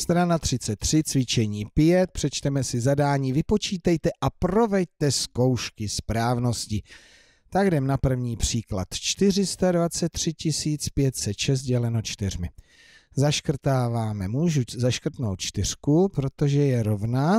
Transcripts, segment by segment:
Strana 33, cvičení 5, přečteme si zadání, vypočítejte a proveďte zkoušky správnosti. Tak jdem na první příklad. 423 506 děleno 4. Zaškrtáváme, můžu zaškrtnout čtyřku, protože je rovna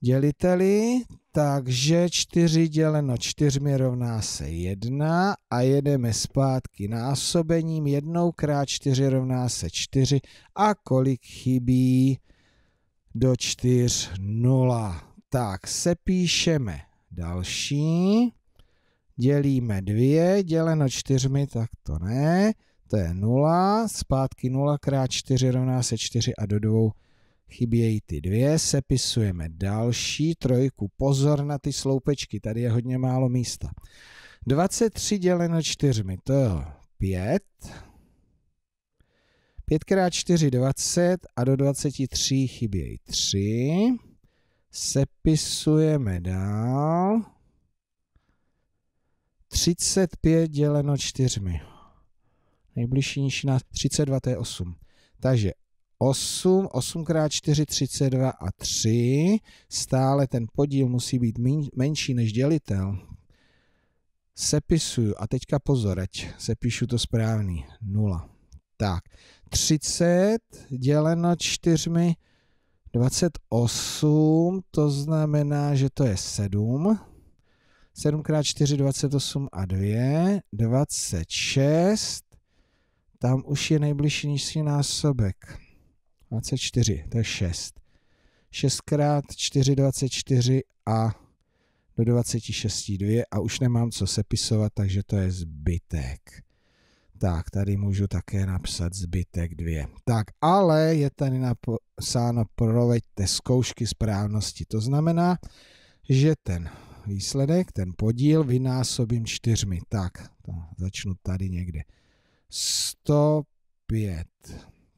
děliteli takže 4 děleno 4 rovná se 1 a jedeme zpátky násobením. 1 krát 4 rovná se 4 a kolik chybí do 4 0. Tak se píšeme další, dělíme 2, děleno 4, tak to ne, to je 0, zpátky 0 krát 4 rovná se 4 a do 2 Chybějí ty dvě, sepisujeme další trojku. Pozor na ty sloupečky, tady je hodně málo místa. 23 děleno 4, to je 5. 5 x 4, 20 a do 23 chybějí 3. Sepisujeme dál. 35 děleno 4. Nejbližší nižší na 32, to je 8. Takže 8, 8 x 4, 32 a 3. Stále ten podíl musí být menší než dělitel. Sepisuju a teďka pozor, ať sepíšu to správný. 0. Tak, 30 děleno 4, 28, to znamená, že to je 7. 7 x 4, 28 a 2, 26. Tam už je nejbližší nižší násobek. 24, to je 6. 6 x 4, 24 a do 26, 2 a už nemám co sepisovat, takže to je zbytek. Tak, tady můžu také napsat zbytek 2. Tak, ale je tady napsáno proveďte zkoušky správnosti. To znamená, že ten výsledek, ten podíl vynásobím čtyřmi. Tak, to začnu tady někde. 105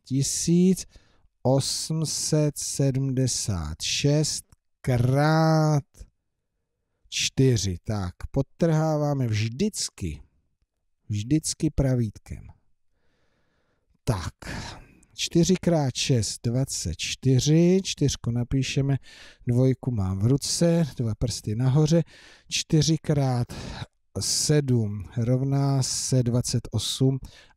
tisíc 876 krát 4. Tak, podtrháváme vždycky, vždycky pravítkem. Tak, 4 krát 6, 24, čtyřku napíšeme, dvojku mám v ruce, dva prsty nahoře, 4 krát 7 rovná se 28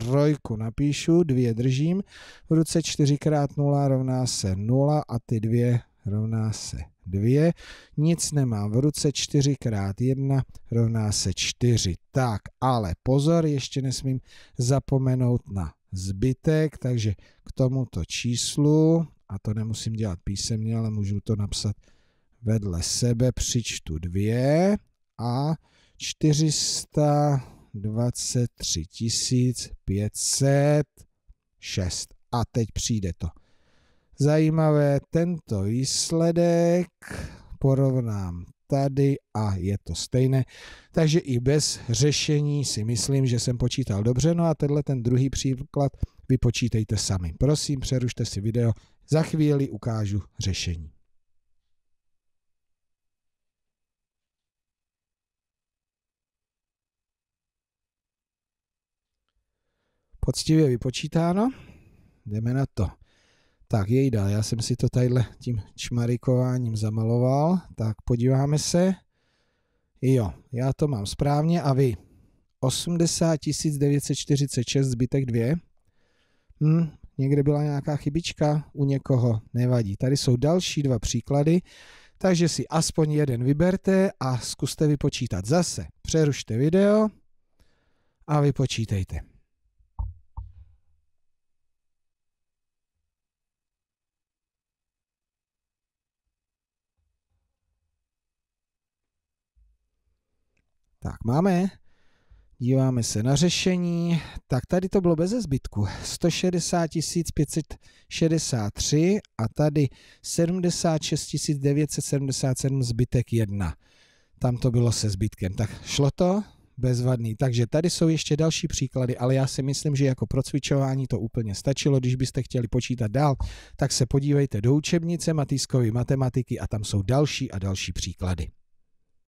trojku napíšu, dvě držím, v ruce 4 x 0 rovná se 0 a ty dvě rovná se 2, nic nemám v ruce, 4 x 1 rovná se 4. Tak, ale pozor, ještě nesmím zapomenout na zbytek, takže k tomuto číslu, a to nemusím dělat písemně, ale můžu to napsat vedle sebe, přičtu 2 a 400 23 506. A teď přijde to. Zajímavé, tento výsledek porovnám tady a je to stejné. Takže i bez řešení si myslím, že jsem počítal dobře. No a tenhle ten druhý příklad vypočítejte sami. Prosím, přerušte si video, za chvíli ukážu řešení. poctivě vypočítáno. Jdeme na to. Tak jejda, já jsem si to tadyhle tím čmarikováním zamaloval. Tak podíváme se. Jo, já to mám správně a vy. 80 946 zbytek 2. Hm, někde byla nějaká chybička u někoho, nevadí. Tady jsou další dva příklady, takže si aspoň jeden vyberte a zkuste vypočítat. Zase přerušte video a vypočítejte. Tak, máme. Díváme se na řešení. Tak tady to bylo bez zbytku. 160 563 a tady 76 977 zbytek 1. Tam to bylo se zbytkem. Tak šlo to? bezvadný. Takže tady jsou ještě další příklady, ale já si myslím, že jako procvičování to úplně stačilo. Když byste chtěli počítat dál, tak se podívejte do učebnice Matýskovy matematiky a tam jsou další a další příklady.